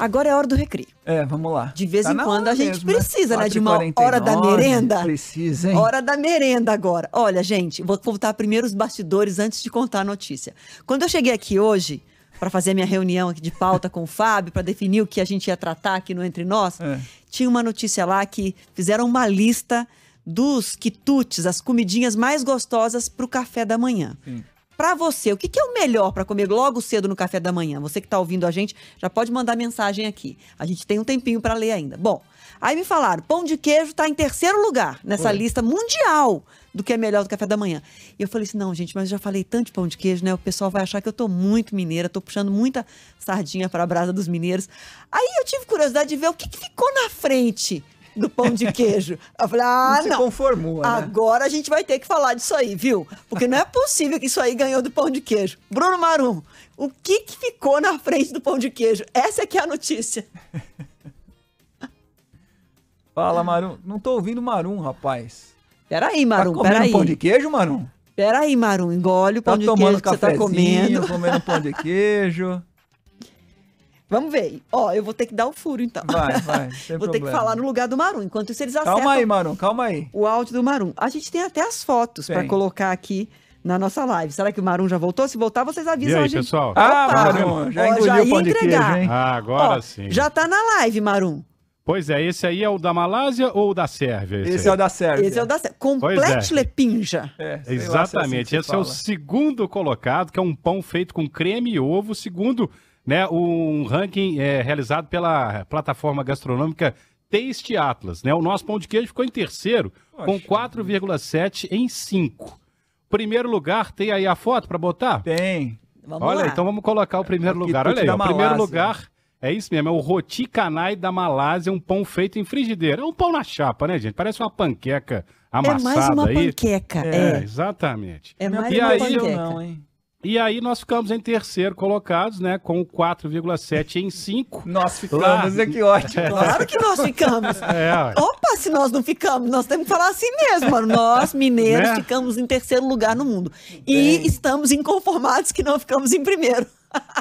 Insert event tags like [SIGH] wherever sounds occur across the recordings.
Agora é hora do recreio. É, vamos lá. De vez tá em quando a gente mesmo, né? precisa, né? De uma 49, hora da merenda. Precisa, hein? Hora da merenda agora. Olha, gente, vou contar primeiro os bastidores antes de contar a notícia. Quando eu cheguei aqui hoje, para fazer minha reunião aqui de pauta com o [LAUGHS] Fábio, para definir o que a gente ia tratar aqui no Entre Nós, é. tinha uma notícia lá que fizeram uma lista dos quitutes, as comidinhas mais gostosas para o café da manhã. Sim para você, o que, que é o melhor para comer logo cedo no café da manhã? Você que está ouvindo a gente, já pode mandar mensagem aqui. A gente tem um tempinho para ler ainda. Bom, aí me falaram, pão de queijo está em terceiro lugar nessa Oi. lista mundial do que é melhor do café da manhã. E eu falei assim, não, gente, mas eu já falei tanto de pão de queijo, né? O pessoal vai achar que eu tô muito mineira, tô puxando muita sardinha para a brasa dos mineiros. Aí eu tive curiosidade de ver o que, que ficou na frente do pão de queijo. Eu falei, ah, não. Se conformou, né? Agora a gente vai ter que falar disso aí, viu? Porque não é possível que isso aí ganhou do pão de queijo. Bruno Marum, o que, que ficou na frente do pão de queijo? Essa é que é a notícia. [LAUGHS] Fala, Marum. Não tô ouvindo Marum, rapaz. Peraí, tá Marum, tá peraí. pão de queijo, Marum? Peraí, Marum, engole o tá pão tá de queijo que tomando tá comendo. comendo pão de [LAUGHS] queijo. Vamos ver. Ó, eu vou ter que dar o furo, então. Vai, [LAUGHS] vai. vou problema. ter que falar no lugar do Marum. Enquanto isso, eles acertam. Calma aí, Marum, calma aí. O áudio do Marum. A gente tem até as fotos para colocar aqui na nossa live. Será que o Marum já voltou? Se voltar, vocês avisam e aí, a gente. pessoal? Ah, Opa, Marum, já, ó, já ia entregar. Queijo, ah, agora ó, sim. Já tá na live, Marum. Pois é, esse aí é o da Malásia ou o da Sérvia? Esse, esse é o da Sérvia. Esse é o da Sérvia. Complete é. Lepinja. É, é assim Exatamente. assim esse fala. é o segundo colocado, que é um pão feito com creme e ovo, segundo né, um ranking é, realizado pela plataforma gastronômica Taste Atlas. Né? O nosso pão de queijo ficou em terceiro, Poxa com 4,7 em 5. Primeiro lugar, tem aí a foto para botar? Tem. Vamos Olha, lá. então vamos colocar o primeiro lugar. Olha aí, o primeiro lugar é isso mesmo, é o roti canai da Malásia, um pão feito em frigideira. É um pão na chapa, né, gente? Parece uma panqueca amassada aí. É mais uma aí. panqueca, é. é. Exatamente. É, é mais e uma aí, panqueca. Eu, não, hein? E aí nós ficamos em terceiro colocados, né? Com 4,7 em 5. Nós ficamos, é que ótimo. É. Claro que nós ficamos. [LAUGHS] É, Opa, se nós não ficamos, nós temos que falar assim mesmo, mano. Nós, mineiros, né? ficamos em terceiro lugar no mundo. E estamos inconformados que não ficamos em primeiro. [LAUGHS]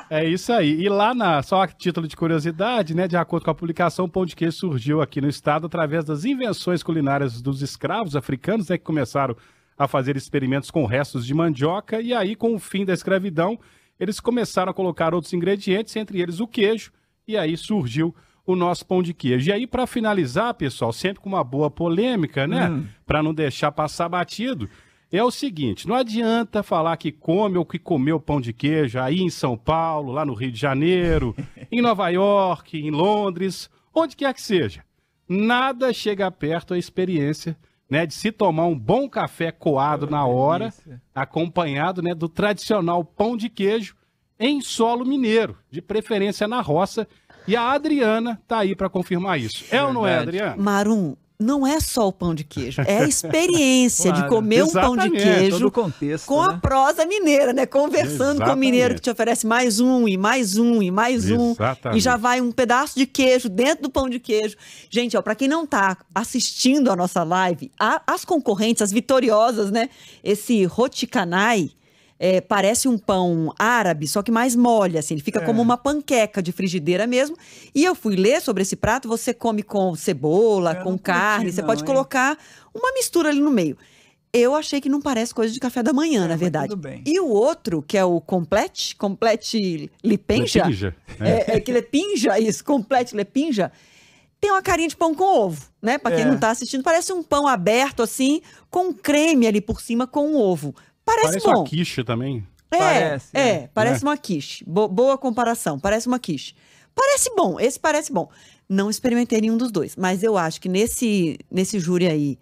É isso aí. E lá na, só a título de curiosidade, né? De acordo com a publicação, o pão de queijo surgiu aqui no estado através das invenções culinárias dos escravos africanos, né? Que começaram a fazer experimentos com restos de mandioca e aí, com o fim da escravidão, eles começaram a colocar outros ingredientes, entre eles o queijo, e aí surgiu o nosso pão de queijo. E aí, para finalizar, pessoal, sempre com uma boa polêmica, né? Hum. Para não deixar passar batido, é o seguinte: não adianta falar que come ou que comeu pão de queijo aí em São Paulo, lá no Rio de Janeiro, [LAUGHS] em Nova York, em Londres, onde quer que seja. Nada chega perto à experiência né, de se tomar um bom café coado oh, na hora, delícia. acompanhado né, do tradicional pão de queijo em solo mineiro, de preferência na roça. E a Adriana tá aí para confirmar isso. É Verdade. ou não é, Adriana? Marum, não é só o pão de queijo, é a experiência [LAUGHS] claro, de comer um pão de é queijo contexto, com né? a prosa mineira, né? Conversando exatamente. com o mineiro que te oferece mais um e mais um e mais um. Exatamente. E já vai um pedaço de queijo dentro do pão de queijo. Gente, ó, para quem não tá assistindo a nossa live, a, as concorrentes, as vitoriosas, né? Esse Roticanai é, parece um pão árabe, só que mais mole, assim. Ele fica é. como uma panqueca de frigideira mesmo. E eu fui ler sobre esse prato, você come com cebola, eu com carne, curti, você não, pode hein? colocar uma mistura ali no meio. Eu achei que não parece coisa de café da manhã, é, na verdade. E o outro, que é o Complete, Complete Lepinja. É é, é. é, que Lepinja, é isso, Complete Lepinja. Tem uma carinha de pão com ovo, né? Pra quem não tá assistindo, parece um pão aberto assim, com creme ali por cima com um ovo. Parece, parece bom. uma quiche também. É, parece, é, é. parece é. uma quiche. Bo boa comparação, parece uma quiche. Parece bom, esse parece bom. Não experimentei nenhum dos dois, mas eu acho que nesse, nesse júri aí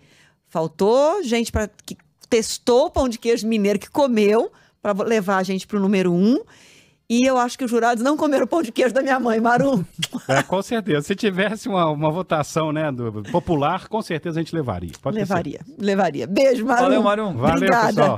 faltou gente para que testou o pão de queijo mineiro que comeu para levar a gente para o número um. E eu acho que os jurados não comeram pão de queijo da minha mãe, Maru. É, com certeza. Se tivesse uma, uma votação né, do, popular, com certeza a gente levaria. Pode levaria, levaria. Beijo, Maru. Valeu, Maru. Valeu, pessoal.